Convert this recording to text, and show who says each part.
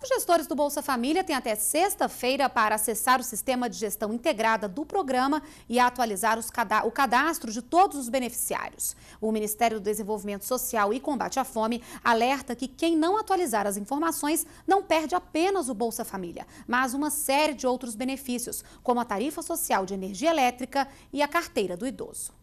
Speaker 1: Os gestores do Bolsa Família têm até sexta-feira para acessar o sistema de gestão integrada do programa e atualizar cada... o cadastro de todos os beneficiários. O Ministério do Desenvolvimento Social e Combate à Fome alerta que quem não atualizar as informações não perde apenas o Bolsa Família, mas uma série de outros benefícios, como a tarifa social de energia elétrica e a carteira do idoso.